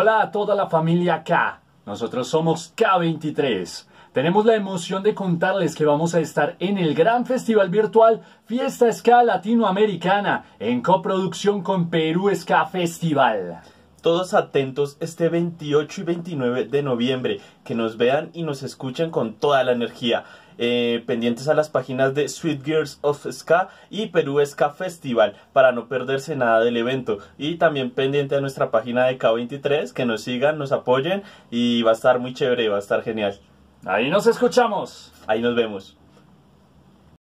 Hola a toda la familia K. Nosotros somos K23. Tenemos la emoción de contarles que vamos a estar en el gran festival virtual Fiesta Ska Latinoamericana en coproducción con Perú Ska Festival todos atentos este 28 y 29 de noviembre, que nos vean y nos escuchen con toda la energía. Eh, pendientes a las páginas de Sweet Girls of Ska y Perú Ska Festival para no perderse nada del evento y también pendiente a nuestra página de K23 que nos sigan, nos apoyen y va a estar muy chévere, va a estar genial. Ahí nos escuchamos. Ahí nos vemos.